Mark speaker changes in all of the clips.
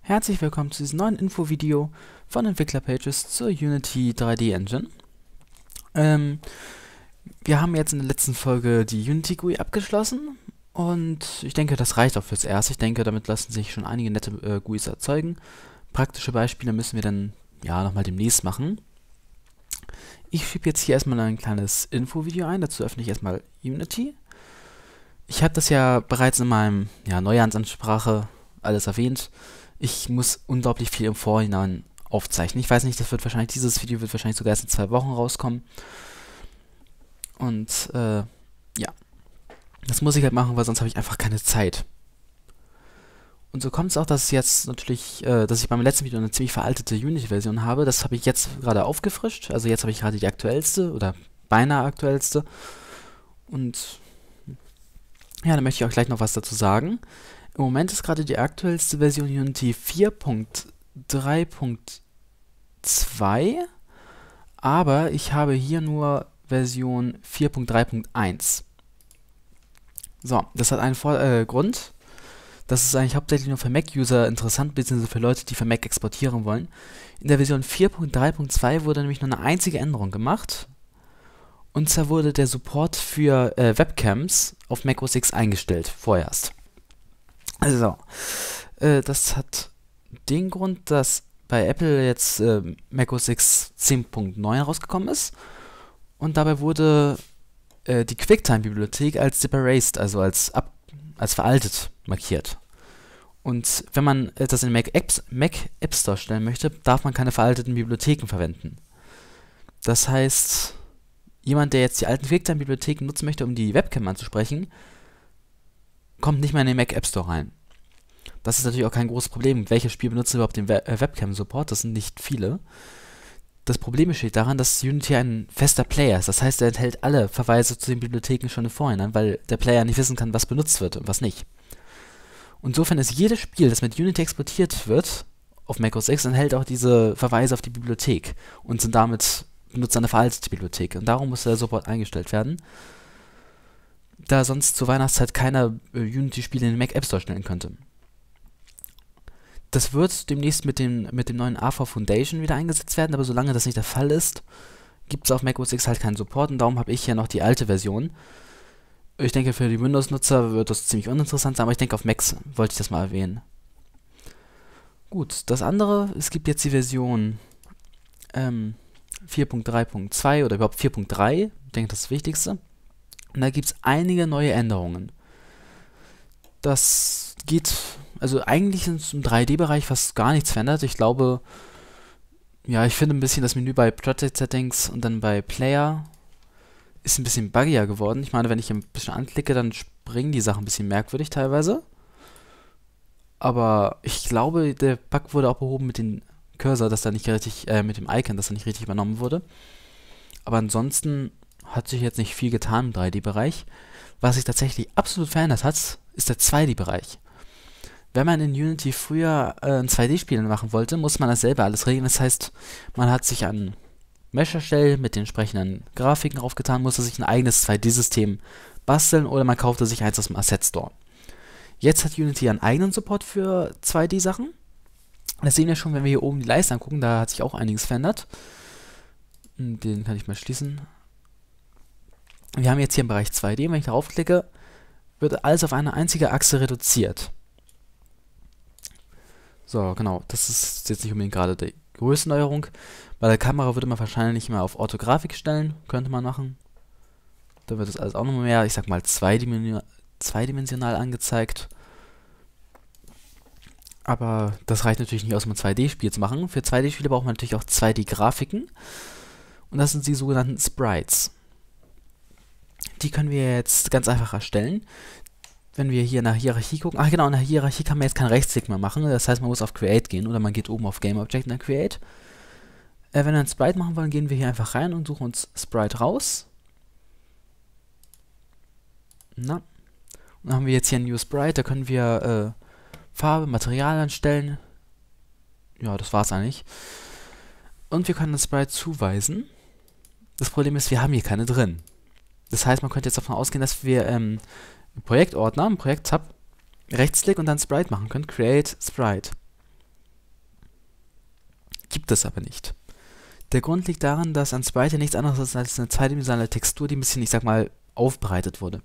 Speaker 1: Herzlich willkommen zu diesem neuen Infovideo von Entwicklerpages zur Unity 3D Engine. Ähm, wir haben jetzt in der letzten Folge die Unity GUI abgeschlossen und ich denke, das reicht auch fürs Erste. Ich denke, damit lassen sich schon einige nette äh, GUIs erzeugen. Praktische Beispiele müssen wir dann ja nochmal demnächst machen. Ich schiebe jetzt hier erstmal ein kleines Infovideo ein. Dazu öffne ich erstmal Unity. Ich habe das ja bereits in meinem ja, Neujahrsansprache alles erwähnt. Ich muss unglaublich viel im Vorhinein aufzeichnen. Ich weiß nicht, das wird wahrscheinlich, dieses Video wird wahrscheinlich sogar erst in zwei Wochen rauskommen. Und äh, ja. Das muss ich halt machen, weil sonst habe ich einfach keine Zeit. Und so kommt es auch, dass ich jetzt natürlich, äh, dass ich beim letzten Video eine ziemlich veraltete Unity-Version habe. Das habe ich jetzt gerade aufgefrischt. Also jetzt habe ich gerade die aktuellste oder beinahe aktuellste. Und ja, da möchte ich auch gleich noch was dazu sagen. Im Moment ist gerade die aktuellste Version Unity 4.3.2, aber ich habe hier nur Version 4.3.1. So, das hat einen Vor äh, Grund. Das ist eigentlich hauptsächlich nur für Mac-User interessant, beziehungsweise für Leute, die für Mac exportieren wollen. In der Version 4.3.2 wurde nämlich nur eine einzige Änderung gemacht. Und zwar wurde der Support für äh, Webcams auf Mac OS X eingestellt, vorerst. Also, äh, das hat den Grund, dass bei Apple jetzt äh, OS X 10.9 rausgekommen ist. Und dabei wurde äh, die QuickTime-Bibliothek als debarased, also als, ab, als veraltet markiert. Und wenn man etwas in Mac, Apps, Mac App Store stellen möchte, darf man keine veralteten Bibliotheken verwenden. Das heißt, jemand, der jetzt die alten QuickTime-Bibliotheken nutzen möchte, um die Webcam anzusprechen, kommt nicht mehr in den Mac App Store rein. Das ist natürlich auch kein großes Problem. Welches Spiel benutzt überhaupt den Web äh, Webcam-Support? Das sind nicht viele. Das Problem besteht daran, dass Unity ein fester Player ist. Das heißt, er enthält alle Verweise zu den Bibliotheken schon im Vorhinein, weil der Player nicht wissen kann, was benutzt wird und was nicht insofern ist jedes Spiel, das mit Unity exportiert wird, auf Mac OS X enthält auch diese Verweise auf die Bibliothek und sind damit benutzt eine Verhaltensbibliothek. Und darum muss der Support eingestellt werden, da sonst zur Weihnachtszeit keiner äh, Unity-Spiele in den Mac App Store stellen könnte. Das wird demnächst mit dem, mit dem neuen AVA Foundation wieder eingesetzt werden, aber solange das nicht der Fall ist, gibt es auf Mac OS X halt keinen Support und darum habe ich hier noch die alte Version. Ich denke, für die Windows-Nutzer wird das ziemlich uninteressant sein, aber ich denke, auf Macs wollte ich das mal erwähnen. Gut, das andere, es gibt jetzt die Version ähm, 4.3.2 oder überhaupt 4.3, ich denke, das ist das Wichtigste. Und da gibt es einige neue Änderungen. Das geht, also eigentlich ist im 3D-Bereich fast gar nichts verändert. Ich glaube, ja, ich finde ein bisschen das Menü bei Project Settings und dann bei Player ist ein bisschen buggier geworden. Ich meine, wenn ich ein bisschen anklicke, dann springen die Sachen ein bisschen merkwürdig teilweise. Aber ich glaube, der Bug wurde auch behoben mit dem Cursor, dass er nicht richtig, äh, mit dem Icon, dass er nicht richtig übernommen wurde. Aber ansonsten hat sich jetzt nicht viel getan im 3D-Bereich. Was sich tatsächlich absolut verändert hat, ist der 2D-Bereich. Wenn man in Unity früher äh, ein 2D-Spiel machen wollte, muss man das selber alles regeln. Das heißt, man hat sich an mesh erstellt, mit den entsprechenden Grafiken draufgetan, musste sich ein eigenes 2D-System basteln oder man kaufte sich eins aus dem Asset Store. Jetzt hat Unity einen eigenen Support für 2D-Sachen. Das sehen wir schon, wenn wir hier oben die Leiste angucken, da hat sich auch einiges verändert. Hm, den kann ich mal schließen. Wir haben jetzt hier im Bereich 2D, wenn ich darauf klicke, wird alles auf eine einzige Achse reduziert. So, genau, das ist jetzt nicht unbedingt gerade die Größenneuerung. Bei der Kamera würde man wahrscheinlich mal auf Orthografik stellen, könnte man machen. Da wird das alles auch nochmal mehr, ich sag mal, zweidimensional angezeigt. Aber das reicht natürlich nicht aus, um ein 2D-Spiel zu machen. Für 2D-Spiele braucht man natürlich auch 2D-Grafiken. Und das sind die sogenannten Sprites. Die können wir jetzt ganz einfach erstellen wenn wir hier nach Hierarchie gucken, ach genau, nach Hierarchie kann man jetzt kein Rechtsklick mehr machen, das heißt, man muss auf Create gehen oder man geht oben auf Game Object und dann Create. Äh, wenn wir einen Sprite machen wollen, gehen wir hier einfach rein und suchen uns Sprite raus. Na, und dann haben wir jetzt hier ein New Sprite, da können wir äh, Farbe, Material anstellen. Ja, das war's eigentlich. Und wir können den Sprite zuweisen. Das Problem ist, wir haben hier keine drin. Das heißt, man könnte jetzt davon ausgehen, dass wir ähm, im Projektordner, im Projekt-Tab, Rechtsklick und dann Sprite machen könnt. Create Sprite. Gibt es aber nicht. Der Grund liegt daran, dass ein Sprite nichts anderes ist als eine zweidimensionale Textur, die ein bisschen, ich sag mal, aufbereitet wurde.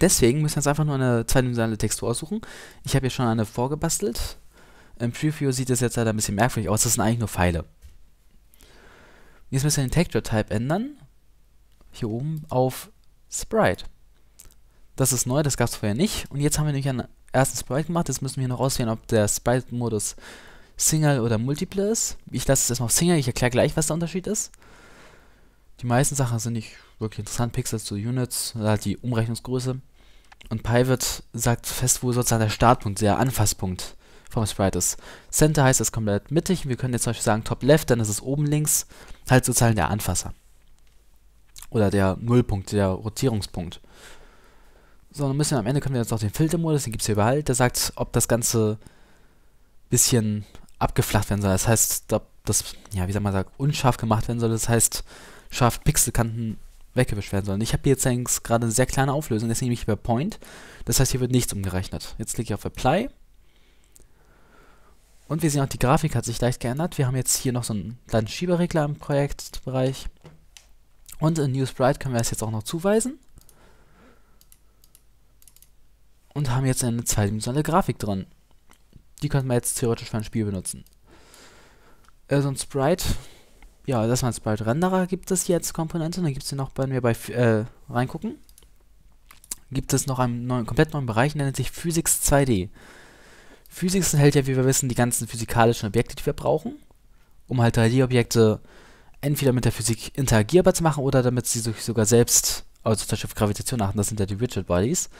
Speaker 1: Deswegen müssen wir jetzt einfach nur eine zweidimensionale Textur aussuchen. Ich habe hier schon eine vorgebastelt. Im Preview sieht es jetzt leider ein bisschen merkwürdig aus. Das sind eigentlich nur Pfeile. Jetzt müssen wir den Texture Type ändern. Hier oben auf Sprite. Das ist neu, das gab es vorher nicht. Und jetzt haben wir nämlich einen ersten Sprite gemacht. Jetzt müssen wir noch auswählen, ob der Sprite-Modus Single oder Multiple ist. Ich lasse es erstmal auf Single, ich erkläre gleich, was der Unterschied ist. Die meisten Sachen sind nicht wirklich interessant. Pixels zu Units, halt die Umrechnungsgröße. Und Pivot sagt fest, wo sozusagen der Startpunkt, der Anfasspunkt vom Sprite ist. Center heißt das komplett mittig. Wir können jetzt zum Beispiel sagen Top Left, dann ist es oben links. Halt sozusagen der Anfasser. Oder der Nullpunkt, der Rotierungspunkt. So, müssen am Ende können wir jetzt noch den Filtermodus, den gibt es hier überall, der sagt, ob das Ganze ein bisschen abgeflacht werden soll. Das heißt, ob das, ja, wie soll man sagen, unscharf gemacht werden soll. Das heißt, scharf Pixelkanten weggewischt werden sollen. Ich habe jetzt allerdings gerade eine sehr kleine Auflösung, deswegen nehme ich bei Point. Das heißt, hier wird nichts umgerechnet. Jetzt klicke ich auf Apply. Und wir sehen auch, die Grafik hat sich leicht geändert. Wir haben jetzt hier noch so einen kleinen Schieberegler im Projektbereich. Und in New Sprite können wir es jetzt auch noch zuweisen und haben jetzt eine zweidimensionale Grafik dran. Die könnte man jetzt theoretisch für ein Spiel benutzen. Äh, so also ein Sprite, ja, das ist mein Sprite-Renderer, gibt es jetzt Komponente, dann gibt es hier noch, wenn wir bei äh, reingucken, gibt es noch einen neuen, komplett neuen Bereich, der nennt sich Physics 2D. Physics enthält ja, wie wir wissen, die ganzen physikalischen Objekte, die wir brauchen, um halt 3D-Objekte entweder mit der Physik interagierbar zu machen oder damit sie sich sogar selbst, also zum Beispiel auf Gravitation achten, das sind ja die Widget Bodies,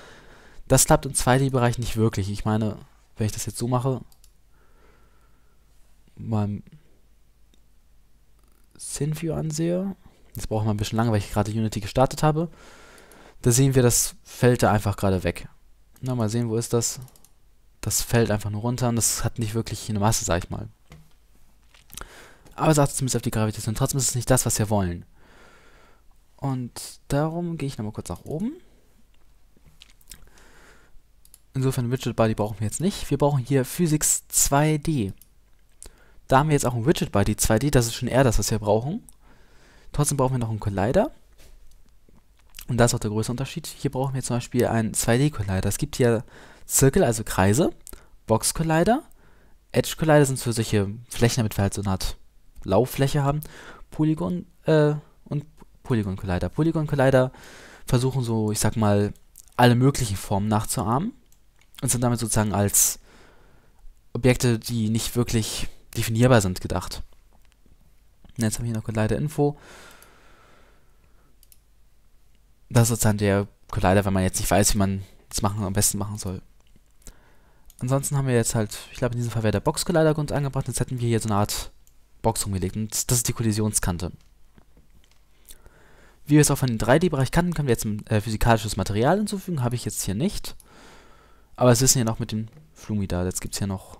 Speaker 1: das klappt im 2D-Bereich nicht wirklich. Ich meine, wenn ich das jetzt so mache, beim SynView ansehe, jetzt braucht man ein bisschen lange, weil ich gerade Unity gestartet habe, da sehen wir, das fällt da einfach gerade weg. Na, mal sehen, wo ist das? Das fällt einfach nur runter und das hat nicht wirklich eine Masse, sag ich mal. Aber es achtet zumindest auf die Gravitation. Trotzdem ist es nicht das, was wir wollen. Und darum gehe ich nochmal kurz nach oben. Insofern Widget Body brauchen wir jetzt nicht. Wir brauchen hier Physics 2D. Da haben wir jetzt auch ein Widget Body 2D, das ist schon eher das, was wir brauchen. Trotzdem brauchen wir noch einen Collider. Und da ist auch der größte Unterschied. Hier brauchen wir zum Beispiel einen 2D-Collider. Es gibt hier Zirkel, also Kreise, Box-Collider, Edge-Collider sind für solche Flächen, damit wir halt so eine Art Lauffläche haben, Polygon äh, und Polygon-Collider. Polygon-Collider versuchen so, ich sag mal, alle möglichen Formen nachzuahmen und sind damit sozusagen als Objekte, die nicht wirklich definierbar sind, gedacht. Und jetzt haben wir hier noch Collider-Info. Das ist sozusagen der Collider, wenn man jetzt nicht weiß, wie man es machen, am besten machen soll. Ansonsten haben wir jetzt halt, ich glaube in diesem Fall wäre der Box-Collider-Grund angebracht, jetzt hätten wir hier so eine Art Box rumgelegt und das ist die Kollisionskante. Wie wir es auch von den 3D-Bereich kannten, können wir jetzt ein äh, physikalisches Material hinzufügen, habe ich jetzt hier nicht. Aber es ist ja noch mit dem Flumi da. Jetzt gibt es ja noch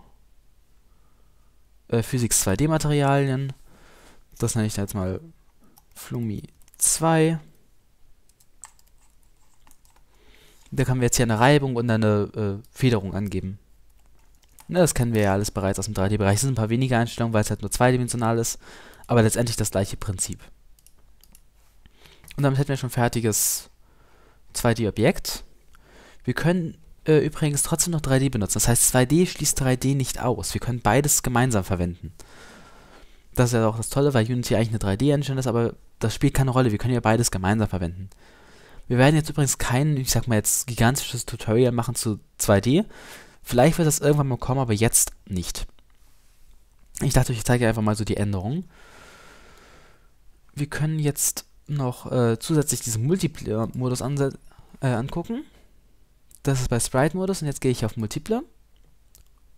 Speaker 1: äh, Physik 2D Materialien. Das nenne ich da jetzt mal Flumi 2. Da können wir jetzt hier eine Reibung und eine äh, Federung angeben. Na, das kennen wir ja alles bereits aus dem 3D-Bereich. Es sind ein paar wenige Einstellungen, weil es halt nur zweidimensional ist. Aber letztendlich das gleiche Prinzip. Und damit hätten wir schon fertiges 2D-Objekt. Wir können äh, übrigens trotzdem noch 3D benutzen. Das heißt, 2D schließt 3D nicht aus. Wir können beides gemeinsam verwenden. Das ist ja auch das Tolle, weil Unity eigentlich eine 3D-Engine ist, aber das spielt keine Rolle. Wir können ja beides gemeinsam verwenden. Wir werden jetzt übrigens kein, ich sag mal jetzt, gigantisches Tutorial machen zu 2D. Vielleicht wird das irgendwann mal kommen, aber jetzt nicht. Ich dachte, ich zeige einfach mal so die Änderungen. Wir können jetzt noch äh, zusätzlich diesen Multiplayer-Modus äh, angucken das ist bei Sprite-Modus und jetzt gehe ich auf Multiple.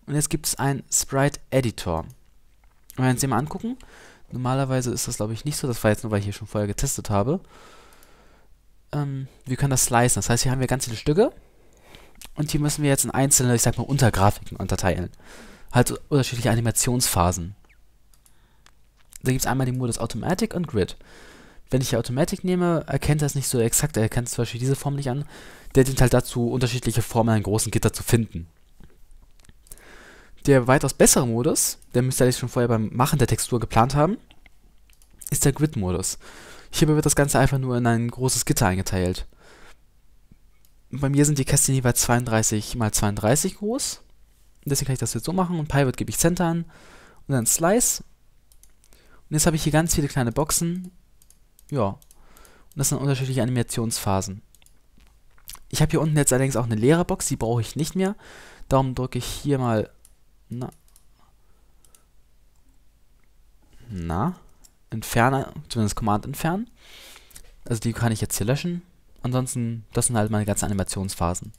Speaker 1: Und jetzt gibt es einen Sprite-Editor. Und wenn wir uns den mal angucken, normalerweise ist das glaube ich nicht so, das war jetzt nur, weil ich hier schon vorher getestet habe. Ähm, wir können das slicen, das heißt, hier haben wir ganz viele Stücke und hier müssen wir jetzt in einzelne, ich sag mal, Untergrafiken unterteilen. Halt unterschiedliche Animationsphasen. Da gibt es einmal den Modus Automatic und Grid wenn ich Automatic nehme, erkennt er es nicht so exakt. Er erkennt zum Beispiel diese Form nicht an. Der dient halt dazu, unterschiedliche Formen an einem großen Gitter zu finden. Der weitaus bessere Modus, der müsste eigentlich schon vorher beim Machen der Textur geplant haben, ist der Grid-Modus. Hierbei wird das Ganze einfach nur in ein großes Gitter eingeteilt. Bei mir sind die Kästchen jeweils 32 x 32 groß. Deswegen kann ich das jetzt so machen. Und Pivot gebe ich Center an. Und dann Slice. Und jetzt habe ich hier ganz viele kleine Boxen, ja. Und das sind unterschiedliche Animationsphasen. Ich habe hier unten jetzt allerdings auch eine leere Box, die brauche ich nicht mehr. Darum drücke ich hier mal... Na. Na. Entfernen, zumindest Command entfernen. Also die kann ich jetzt hier löschen. Ansonsten, das sind halt meine ganzen Animationsphasen.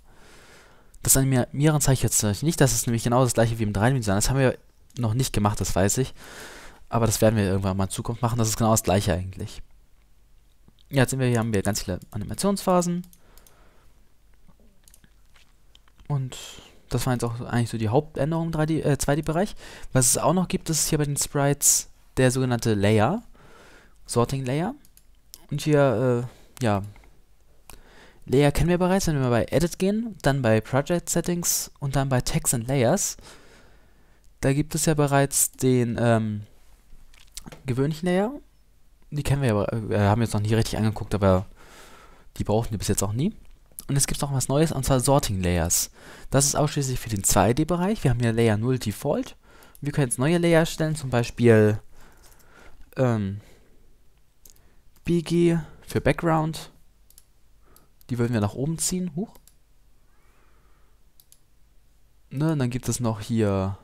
Speaker 1: Das Animieren zeige ich jetzt nicht, das ist nämlich genau das gleiche wie im 3 design Das haben wir noch nicht gemacht, das weiß ich. Aber das werden wir irgendwann mal in Zukunft machen, das ist genau das gleiche eigentlich. Ja, jetzt sind wir hier, haben wir ganz viele Animationsphasen. Und das waren jetzt auch eigentlich so die Hauptänderungen im äh, 2D-Bereich. Was es auch noch gibt, ist hier bei den Sprites der sogenannte Layer, Sorting Layer. Und hier, äh, ja, Layer kennen wir bereits, wenn wir bei Edit gehen, dann bei Project Settings und dann bei Text and Layers. Da gibt es ja bereits den ähm, gewöhnlichen Layer die kennen wir ja, äh, haben jetzt noch nie richtig angeguckt, aber die brauchten wir bis jetzt auch nie. Und es gibt noch was Neues, und zwar Sorting Layers. Das ist ausschließlich für den 2D-Bereich. Wir haben hier Layer 0 Default. Wir können jetzt neue Layer erstellen, zum Beispiel ähm, BG für Background. Die würden wir nach oben ziehen. Huch. Ne, dann gibt es noch hier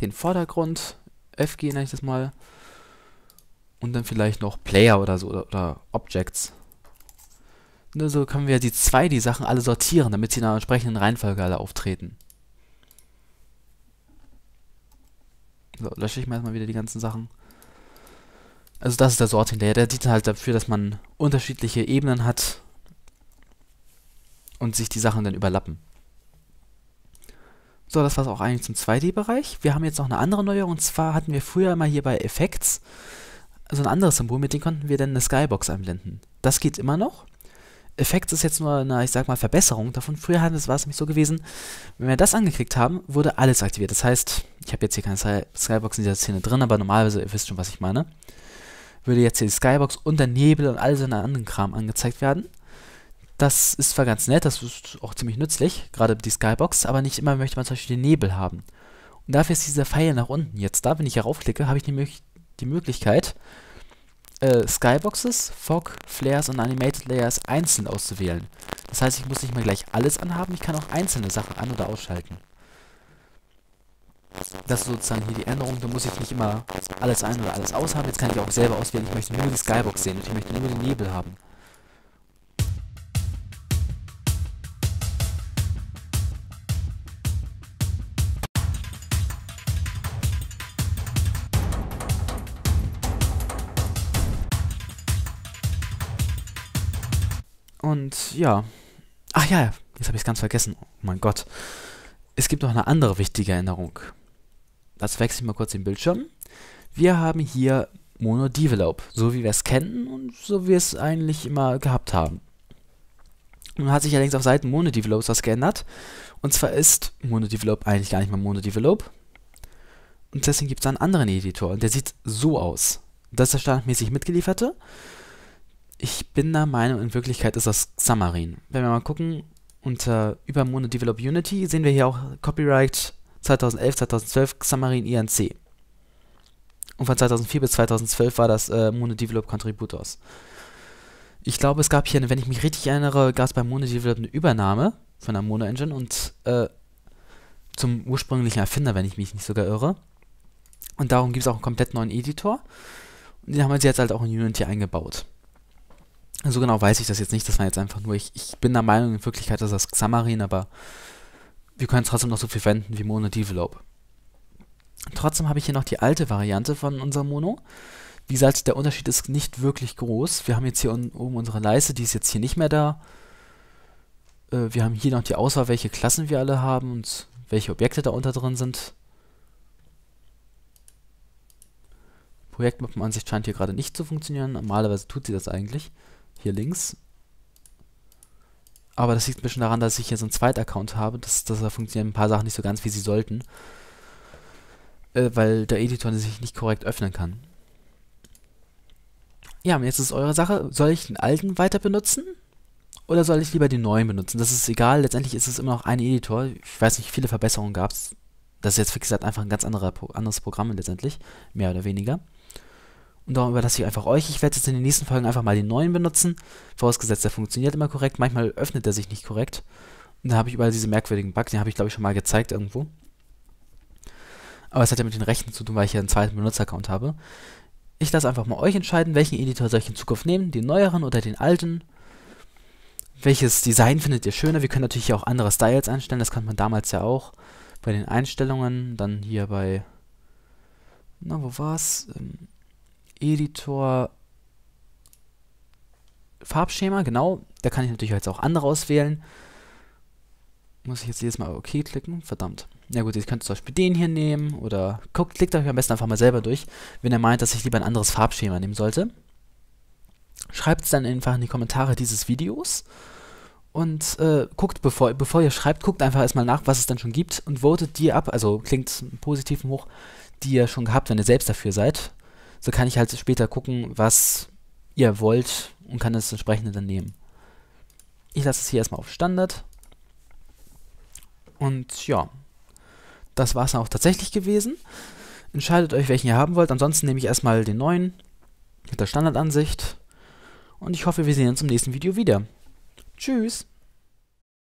Speaker 1: den Vordergrund. FG nenne ich das mal. Und dann vielleicht noch Player oder so oder, oder Objects. Nur ne, so können wir die zwei, die Sachen alle sortieren, damit sie in einer entsprechenden Reihenfolge alle auftreten. So, lösche ich mir erstmal wieder die ganzen Sachen. Also das ist der Sorting Layer. Der dient halt dafür, dass man unterschiedliche Ebenen hat und sich die Sachen dann überlappen. So, das war es auch eigentlich zum 2D-Bereich. Wir haben jetzt noch eine andere Neuerung. Und zwar hatten wir früher immer hier bei Effects so ein anderes Symbol, mit dem konnten wir dann eine Skybox einblenden. Das geht immer noch. Effekt ist jetzt nur eine, ich sag mal, Verbesserung davon. Früher war es nämlich so gewesen, wenn wir das angeklickt haben, wurde alles aktiviert. Das heißt, ich habe jetzt hier keine Skybox in dieser Szene drin, aber normalerweise, ihr wisst schon, was ich meine, würde jetzt hier die Skybox und der Nebel und all so einen anderen Kram angezeigt werden. Das ist zwar ganz nett, das ist auch ziemlich nützlich, gerade die Skybox, aber nicht immer möchte man zum Beispiel den Nebel haben. Und dafür ist dieser Pfeil nach unten jetzt da. Wenn ich hier raufklicke, habe ich nämlich die Möglichkeit, äh, Skyboxes, Fog, Flares und Animated Layers einzeln auszuwählen. Das heißt, ich muss nicht mehr gleich alles anhaben, ich kann auch einzelne Sachen an- oder ausschalten. Das ist sozusagen hier die Änderung, da muss ich nicht immer alles ein- oder alles aushaben. Jetzt kann ich auch selber auswählen, ich möchte nur die Skybox sehen und ich möchte nur den Nebel haben. ja. Ach ja, jetzt habe ich es ganz vergessen. Oh mein Gott. Es gibt noch eine andere wichtige Änderung. Das wechsle ich mal kurz den Bildschirm. Wir haben hier Mono Develop, so wie wir es kennen und so wie wir es eigentlich immer gehabt haben. Nun hat sich allerdings auf Seiten Mono Develops was geändert. Und zwar ist Mono Develop eigentlich gar nicht mehr Mono Develop. Und deswegen gibt es einen anderen Editor und der sieht so aus. Das ist der standardmäßig mitgelieferte. Ich bin der Meinung, in Wirklichkeit ist das Xamarin. Wenn wir mal gucken, unter Übermonde Develop Unity sehen wir hier auch Copyright 2011, 2012 Xamarin INC. Und von 2004 bis 2012 war das äh, Mono Develop Contributors. Ich glaube, es gab hier, wenn ich mich richtig erinnere, gab es bei Mono Develop eine Übernahme von der Mono Engine und äh, zum ursprünglichen Erfinder, wenn ich mich nicht sogar irre. Und darum gibt es auch einen komplett neuen Editor. Und den haben wir jetzt halt auch in Unity eingebaut. So genau weiß ich das jetzt nicht, das war jetzt einfach nur, ich, ich bin der Meinung in Wirklichkeit, ist das Xamarin, aber wir können es trotzdem noch so viel verwenden wie Mono Develop. Trotzdem habe ich hier noch die alte Variante von unserem Mono. Wie gesagt, der Unterschied ist nicht wirklich groß. Wir haben jetzt hier oben unsere Leiste, die ist jetzt hier nicht mehr da. Äh, wir haben hier noch die Auswahl, welche Klassen wir alle haben und welche Objekte da unter drin sind. Projektmappenansicht scheint hier gerade nicht zu funktionieren. Normalerweise tut sie das eigentlich hier links. Aber das liegt ein bisschen daran, dass ich hier so einen Zweit-Account habe. Das, das da funktionieren ein paar Sachen nicht so ganz, wie sie sollten. Äh, weil der Editor sich nicht korrekt öffnen kann. Ja, und jetzt ist eure Sache. Soll ich den alten weiter benutzen? Oder soll ich lieber den neuen benutzen? Das ist egal. Letztendlich ist es immer noch ein Editor. Ich weiß nicht, viele Verbesserungen gab es. Das ist jetzt, wie gesagt, einfach ein ganz anderer, anderes Programm letztendlich. Mehr oder weniger. Und darum überlasse ich einfach euch. Ich werde jetzt in den nächsten Folgen einfach mal den neuen benutzen. Vorausgesetzt, der funktioniert immer korrekt. Manchmal öffnet er sich nicht korrekt. Und da habe ich überall diese merkwürdigen Bugs. Den habe ich, glaube ich, schon mal gezeigt irgendwo. Aber es hat ja mit den Rechten zu tun, weil ich ja einen zweiten Benutzeraccount habe. Ich lasse einfach mal euch entscheiden, welchen Editor soll ich in Zukunft nehmen. Den neueren oder den alten. Welches Design findet ihr schöner? Wir können natürlich auch andere Styles einstellen. Das konnte man damals ja auch bei den Einstellungen. Dann hier bei... Na, wo war's? Ähm Editor Farbschema, genau. Da kann ich natürlich jetzt auch andere auswählen. Muss ich jetzt jedes Mal OK klicken? Verdammt. Na ja gut, ich könnte zum Beispiel den hier nehmen oder guckt, klickt euch am besten einfach mal selber durch, wenn ihr meint, dass ich lieber ein anderes Farbschema nehmen sollte. Schreibt es dann einfach in die Kommentare dieses Videos und äh, guckt, bevor, bevor ihr schreibt, guckt einfach erstmal nach, was es dann schon gibt und votet die ab, also klingt positiv hoch, die ihr schon gehabt, wenn ihr selbst dafür seid. So kann ich halt später gucken, was ihr wollt und kann das entsprechende dann nehmen. Ich lasse es hier erstmal auf Standard. Und ja, das war es auch tatsächlich gewesen. Entscheidet euch, welchen ihr haben wollt. Ansonsten nehme ich erstmal den neuen mit der Standardansicht. Und ich hoffe, wir sehen uns im nächsten Video wieder. Tschüss!